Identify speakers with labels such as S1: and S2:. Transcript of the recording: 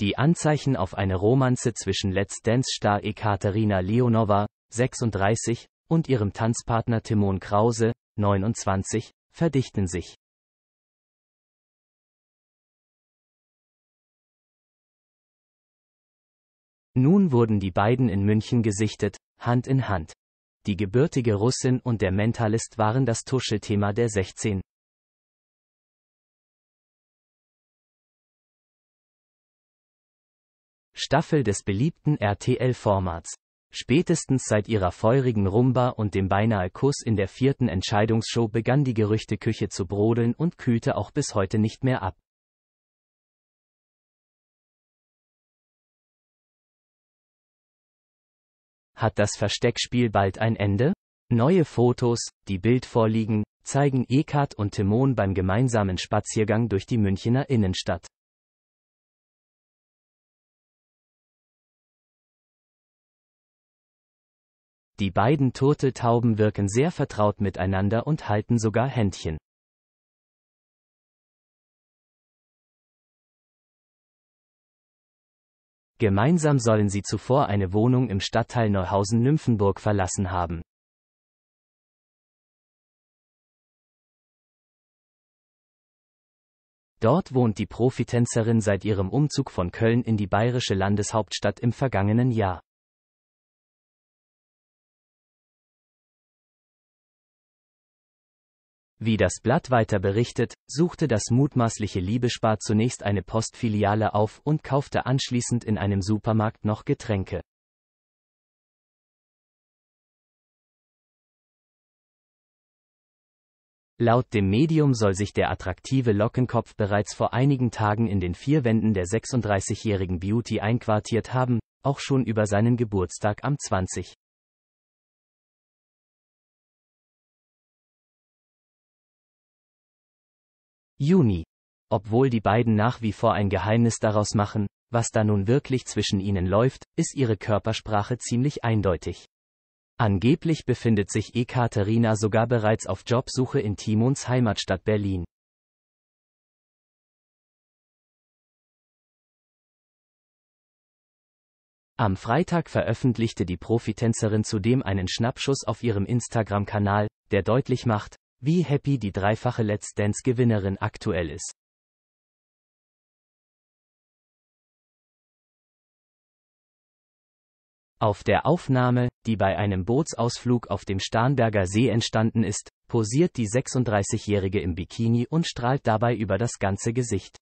S1: Die Anzeichen auf eine Romanze zwischen Let's Dance-Star Ekaterina Leonova,
S2: 36, und ihrem Tanzpartner Timon Krause, 29, verdichten sich. Nun wurden die beiden in München gesichtet, Hand in Hand. Die gebürtige Russin und der Mentalist waren das Tuschelthema der 16. Staffel des beliebten RTL-Formats. Spätestens seit ihrer
S1: feurigen Rumba und dem beinahe Kuss in der vierten Entscheidungsshow begann die Gerüchteküche zu
S2: brodeln und kühlte auch bis heute nicht mehr ab. Hat das Versteckspiel bald ein Ende? Neue Fotos, die Bild vorliegen, zeigen Ekat und Timon beim gemeinsamen Spaziergang durch die Münchner Innenstadt. Die beiden Turteltauben wirken sehr vertraut miteinander und halten sogar Händchen. Gemeinsam sollen sie zuvor eine Wohnung im Stadtteil Neuhausen-Nymphenburg verlassen haben. Dort wohnt die Profitänzerin seit ihrem Umzug von Köln in die bayerische Landeshauptstadt im vergangenen Jahr. Wie das Blatt
S1: weiter berichtet, suchte das mutmaßliche Liebespaar zunächst eine Postfiliale auf und kaufte
S2: anschließend in einem Supermarkt noch Getränke. Laut dem Medium
S1: soll sich der attraktive Lockenkopf bereits vor einigen Tagen in den vier Wänden der 36-jährigen
S2: Beauty einquartiert haben, auch schon über seinen Geburtstag am 20. Juni. Obwohl die beiden nach wie vor ein Geheimnis daraus machen,
S1: was da nun wirklich zwischen ihnen läuft, ist ihre Körpersprache ziemlich eindeutig.
S2: Angeblich befindet sich Ekaterina sogar bereits auf Jobsuche in Timons Heimatstadt Berlin. Am Freitag veröffentlichte die Profitänzerin zudem
S1: einen Schnappschuss auf ihrem Instagram-Kanal, der deutlich macht, wie happy die dreifache Let's
S2: Dance-Gewinnerin aktuell ist. Auf der Aufnahme, die bei einem
S1: Bootsausflug auf dem Starnberger See entstanden ist, posiert die 36-Jährige im
S2: Bikini und strahlt dabei über das ganze Gesicht.